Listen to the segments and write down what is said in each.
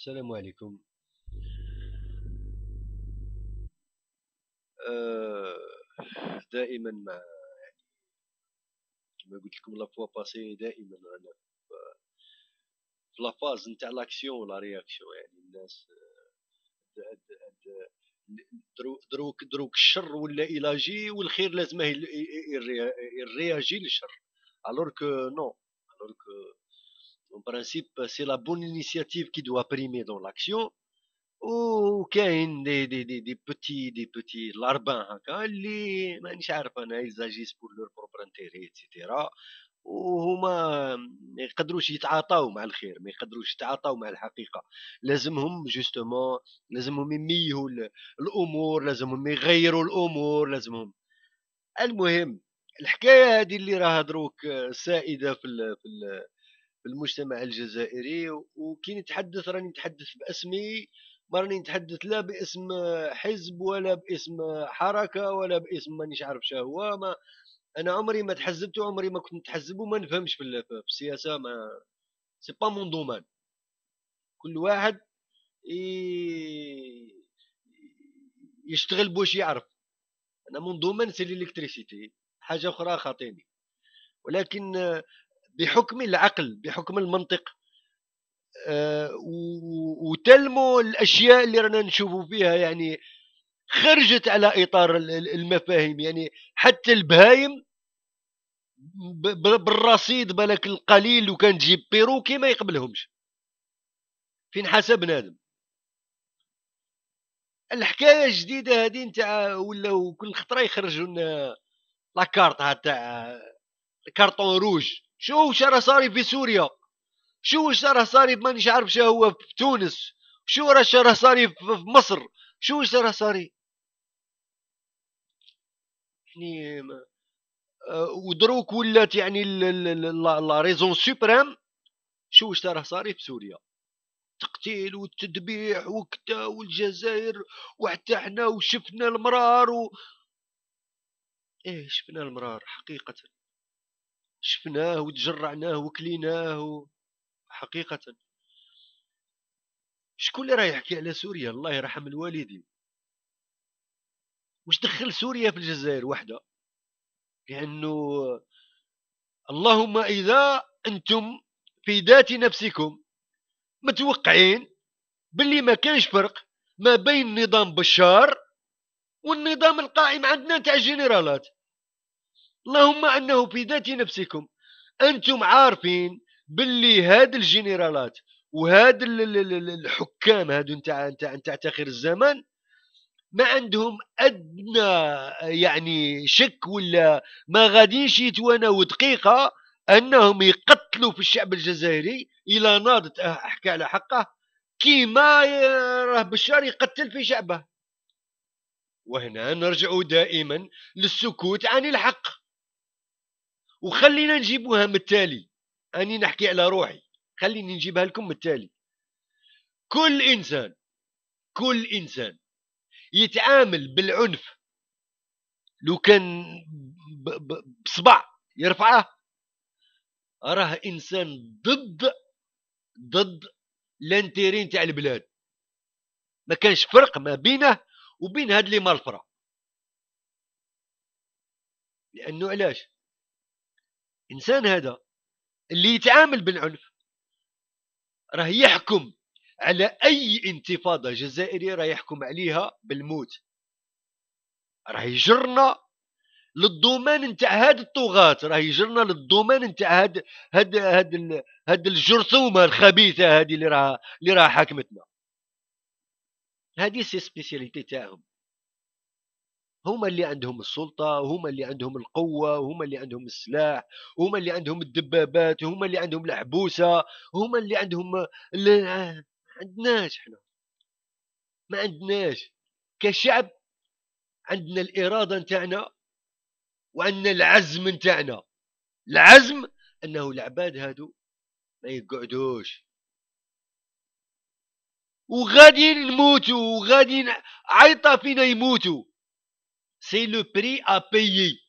السلام عليكم آه، دائما مع يعني كما قلت لكم لا فوا باسي دائما انا في لافاز نتاع لاكسيون ولا رياكسيون يعني الناس آه، دروك دروك الشر ولا الاجي والخير لازم يرياجي للشر الوغ كو نو الوغ كو En principe, c'est la bonne initiative qui doit primer dans l'action. Ou كاين des des des des petits des petits larbins هكا اللي مانيش عارف انا ils agissent pour leur propre intérêt etc وهما ما يقدروش يتعاطاو مع الخير ما يقدروش يتعاطاو مع الحقيقه لازمهم جوستومون لازمهم يميهوا الامور لازمهم يغيروا الامور لازمهم المهم الحكايه هذه اللي راها دروك سائده في ال في ال بالمجتمع الجزائري وكي نتحدث راني نتحدث باسمي ما راني نتحدث لا باسم حزب ولا باسم حركه ولا باسم مانيش عارف هو ما انا عمري ما تحزبت وعمري ما كنت نتحزب وما نفهمش في السياسه ما سي با مون دومان كل واحد يشتغل بوش يعرف انا مون دومان سي الالكتريسيتي حاجه اخرى خاطيني ولكن بحكم العقل بحكم المنطق آه وتلموا الاشياء اللي رانا نشوفوا فيها يعني خرجت على اطار المفاهيم يعني حتى البهايم بالرصيد بالك القليل لو كان تجيب بيروكي ما يقبلهمش فين حسب نادم الحكايه الجديده هذه نتاع ولاو كل خطره يخرجوا لنا لاكارت تاع آه، كارتون روج شو شرى صاري بسوريا شو شرى صاري مانيش عارف شو هو بتونس شو شرى صاري في مصر شو شرى صاري يعني آه، ودروك ولات يعني لا ريزون سوبريم شو راه صاري في سوريا تقتيل والتذبيح وكتا والجزائر وحتى احنا وشفنا المرار و... ايه شفنا المرار حقيقه شفناه وتجرعناه وكليناه و... حقيقة شكون اللي راه يحكي على سوريا الله يرحم الوالدين واش دخل سوريا في الجزائر وحده لانه اللهم اذا انتم في ذات نفسكم متوقعين باللي ما كانش فرق ما بين نظام بشار والنظام القائم عندنا تاع الجنرالات اللهم أنه في ذات نفسكم أنتم عارفين باللي هاد الجنرالات وهاد الحكام هادو نتاع نتاع نتاع تاخير الزمان ما عندهم ادنى يعني شك ولا ما غاديش يتوانوا دقيقه انهم يقتلوا في الشعب الجزائري الى ناضت احكى على حقه كيما راه بشار يقتل في شعبه وهنا نرجع دائما للسكوت عن الحق وخلينا نجيبوها من التالي أني نحكي على روحي خليني نجيبها لكم من التالي كل إنسان كل إنسان يتعامل بالعنف لو كان بصبع يرفعه راه انسان ضد ضد لانتيرين تاع البلاد ما كانش فرق ما بينه وبين هاد لي مالفرا لانه علاش الانسان هذا اللي يتعامل بالعنف راه يحكم على اي انتفاضه جزائريه راه يحكم عليها بالموت راه يجرنا للضمان نتاع هاد الطغاة راه يجرنا للضمان نتاع هاد هاد هاد هاد الجرثومه الخبيثه هادي اللي راه اللي راه حاكمتنا هادي سي سبيسياليتي تاعهم هما اللي عندهم السلطه هما اللي عندهم القوه هما اللي عندهم السلاح هما اللي عندهم الدبابات هما اللي عندهم الحبوسه هما اللي عندهم اللي عندناش احنا ما عندناش كشعب عندنا الاراده نتاعنا وعندنا العزم نتاعنا العزم انه العباد هادو ما يقعدوش وغادي نموتوا وغادي عيطه فينا يموتوا c'est le prix à payer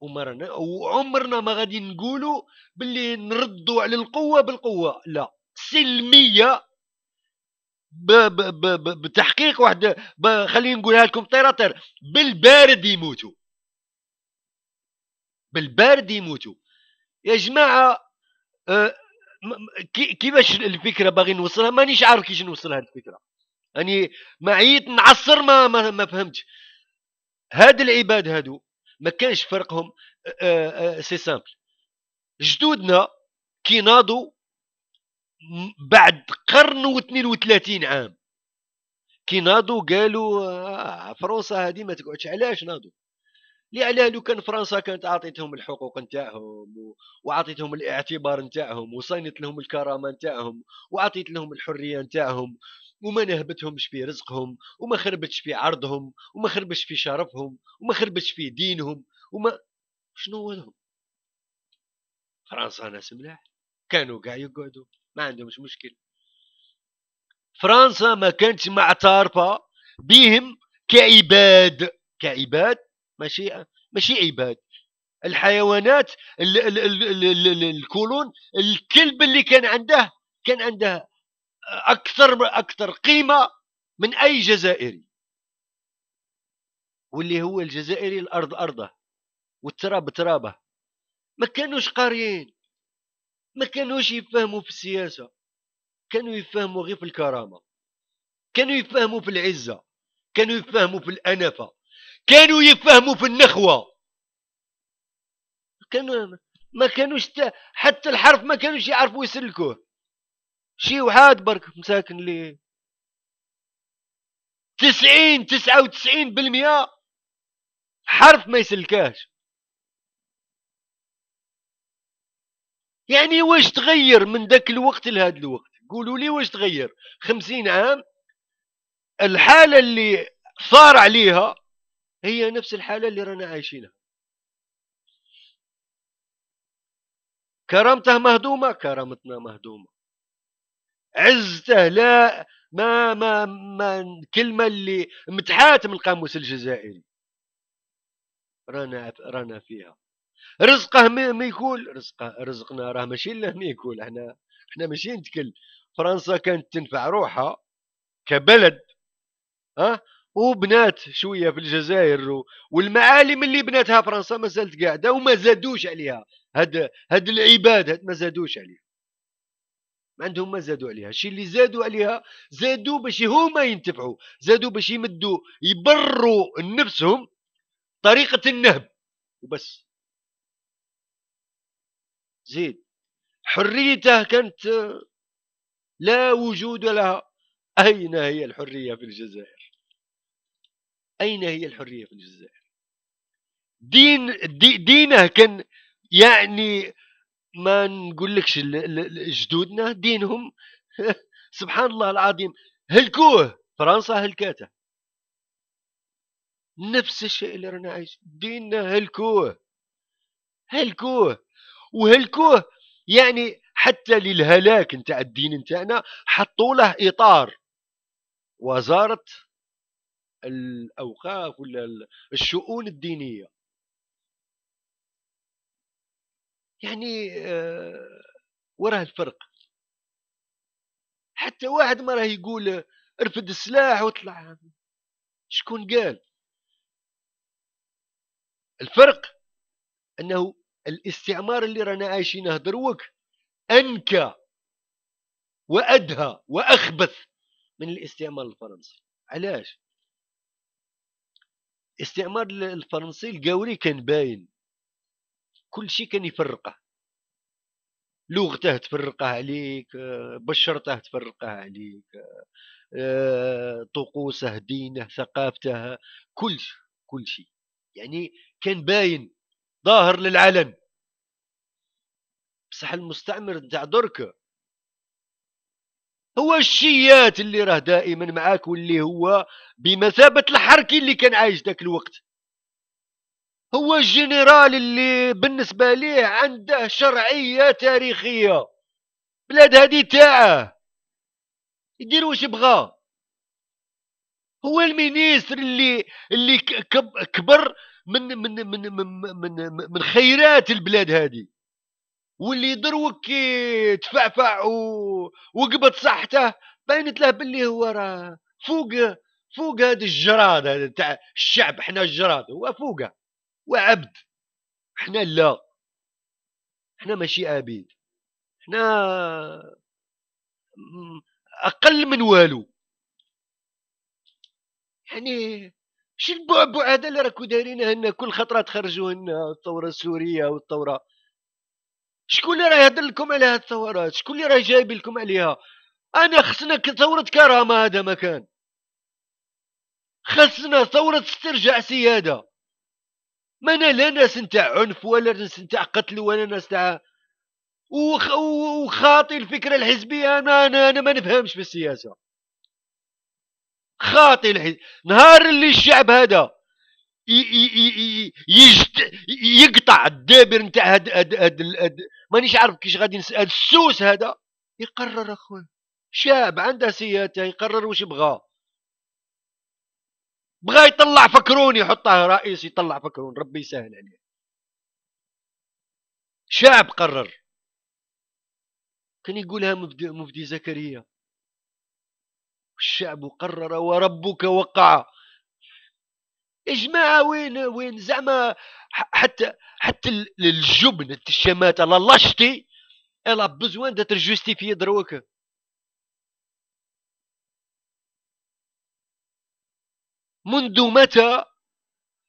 ومرنا وعمرنا ما غادي نقولوا باللي نردوا على القوه بالقوه لا سلميه ب ب ب ب بتحقيق واحد خلينا نقولها لكم طير طير بالبارد يموتوا بالبارد يموتوا يا جماعه أه كيفاش الفكره باغي نوصلها مانيش عارف كيفاش نوصلها الفكره اني عييت نعصر ما ما, ما فهمتش هاد العباد هادو ما كانش فرقهم آه، آه، آه، سي سامبل جدودنا كي ناضوا بعد قرن و32 عام كي ناضوا قالوا فرنسا هذه ما تقعدش علاش ناضوا لي لو كان فرنسا كانت عطيتهم الحقوق نتاعهم وعطيتهم الاعتبار نتاعهم وصينت لهم الكرامه نتاعهم وعطيت لهم الحريه نتاعهم وما نهبتهمش في رزقهم وما خربتش في عرضهم وما خربتش في شرفهم وما خربتش في دينهم وما شنو لهم فرنسا ناس ملاح كانوا قاع يقعدوا ما عندهمش مشكل فرنسا ما كانتش معترفة بهم كعباد كعباد ماشي ماشي عباد الحيوانات الكولون الكلب اللي كان عنده كان عنده اكثر اكثر قيمه من اي جزائري واللي هو الجزائري الارض ارضه والتراب ترابه ما كانوش قاريين ما كانوش يفهموا في السياسه كانوا يفهموا غير في الكرامه كانوا يفهموا في العزه كانوا يفهموا في الانفه كانوا يفهموا في النخوه كانوا ما كانوش حتى الحرف ما كانوش يعرفوا يسلكوه شي وحاد برك مساكن لي تسعين تسعة وتسعين بالمية حرف ما يسلكاش يعني واش تغير من ذاك الوقت لهذا الوقت قولوا لي واش تغير خمسين عام الحالة اللي صار عليها هي نفس الحالة اللي رانا عايشينها كرامته مهدومة كرامتنا مهدومة عزته لا ما ما ما الكلمه اللي متحاتم القاموس الجزائري رانا رانا فيها رزقه ما يكون رزقه رزقنا راه ماشي له ما يكون احنا احنا ماشي نتكل فرنسا كانت تنفع روحها كبلد ها وبنات شويه في الجزائر والمعالم اللي بناتها فرنسا ما زالت قاعده وما زادوش عليها هاد هاد العباد هاد ما زادوش عليها ما عندهم ما زادوا عليها الشيء اللي زادوا عليها زادوا باش هما ينتفعوا زادوا باش يمدوا يبروا نفسهم طريقة النهب وبس زيد حريته كانت لا وجود لها أين هي الحرية في الجزائر أين هي الحرية في الجزائر دين دي دينه كان يعني ما نقولكش جدودنا دينهم سبحان الله العظيم هلكوه فرنسا هلكاته نفس الشيء اللي رانا عايشين ديننا هلكوه هلكوه وهلكوه يعني حتى للهلاك نتاع الدين نتاعنا حطوا له اطار وزاره الاوقاف ولا الشؤون الدينيه يعني آه، وراه الفرق حتى واحد ما راه يقول ارفد السلاح وطلع شكون قال الفرق انه الاستعمار اللي رانا عايشينه دروك انكى وادهى واخبث من الاستعمار الفرنسي علاش الاستعمار الفرنسي القوري كان باين كلشي كان يفرقه لغته تفرقه عليك بشرته تفرقه عليك آه، طقوسه دينه ثقافته كل كلشي يعني كان باين ظاهر للعلن بصح المستعمر نتاع درك هو الشيات اللي راه دائما معاك واللي هو بمثابه الحركي اللي كان عايش ذاك الوقت هو الجنرال اللي بالنسبة ليه عنده شرعية تاريخية بلاد هذه تاعه يدير واش يبغى هو المينيستر اللي اللي كبر من من من من من, من خيرات البلاد هذه واللي دروك تفعفع وقبض صحته باينت له باللي هو راه فوق فوق هذا الجراد تاع الشعب حنا الجراد هو فوقه وعبد حنا لا حنا ماشي عبيد حنا اقل من والو يعني شي البعبع هذا اللي راكو دايرينه لنا كل خطره تخرجوا لنا الثوره السوريه والثوره شكون اللي راه يهضر لكم على هاد الثورات شكون اللي راه جايب لكم عليها انا خصنا ثوره كرامه هذا مكان خصنا ثوره استرجاع سياده ما انا لا ناس نتاع عنف ولا ناس نتاع قتل ولا ناس نتاع وخ... وخاطي الفكره الحزبيه انا انا, أنا ما نفهمش في السياسه خاطي الحز... نهار اللي الشعب هذا ي... ي... يجت... يقطع الدابر نتاع هاد هاد هاد, هاد... مانيش عارف كيش غادي نسال السوس هذا يقرر اخويا شاب عنده سيادته يقرر واش بغى بغى يطلع فكرون يحطه رئيس يطلع فكرون ربي يسهل عليه شعب قرر كان يقولها مفدي, مفدي زكريا الشعب قرر وربك وقع يا جماعه وين وين زعما حتى حتى الجبن الشماته لا لاشتي الا بزوان دات جوستيفي دروك منذ متى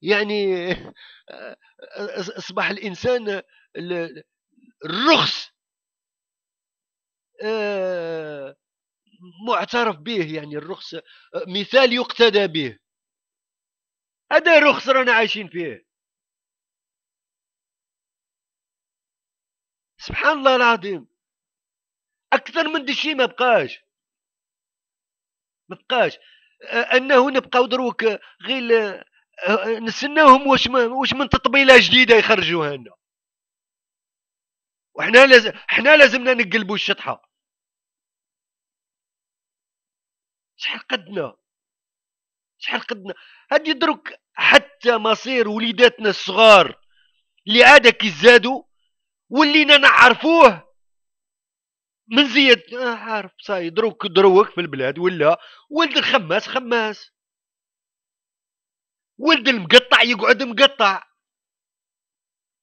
يعني أصبح الإنسان الرخص آه، معترف به يعني الرخص مثال يقتدى به هذا رخص رانا عايشين فيه سبحان الله العظيم اكثر من دشي ما بقاش ما بقاش انه نبقاو دروك غير أه، نستناوهم واش واش من تطبيله جديده يخرجوها لنا وحنا لازم حنا لازمنا نقلبوا الشطحه شحال قدنا شحال قدنا هادي دروك حتى مصير وليداتنا الصغار اللي عاده كيزادوا ولينا نعرفوه من زيد آه عارف صاي دروك دروك في البلاد ولا ولد الخماس خماس ولد المقطع يقعد مقطع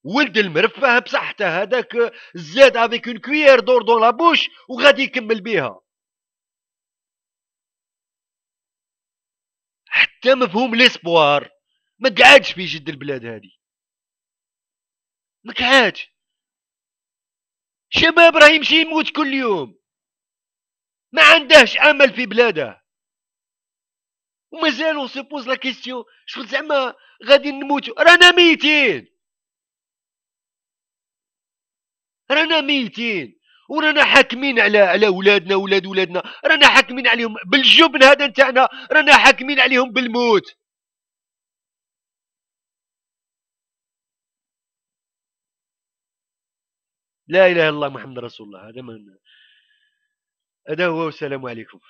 ولد المرفه بصحته هذاك زاد افيك اون كويير دور دون لابوش وغادي يكمل بيها حتى مفهوم ليسبوار ما قعدش في جد البلاد هذه ما قعدش شباب راه يمشي يموت كل يوم ما عندهش امل في بلاده ومازالوا بوز لا كيستيون شكون زعما غادي نموتوا رانا ميتين رانا ميتين ورانا حاكمين على على ولادنا ولاد ولادنا رانا حاكمين عليهم بالجبن هذا نتاعنا رانا حاكمين عليهم بالموت لا اله الا الله محمد رسول الله هذا ما هذا هو والسلام عليكم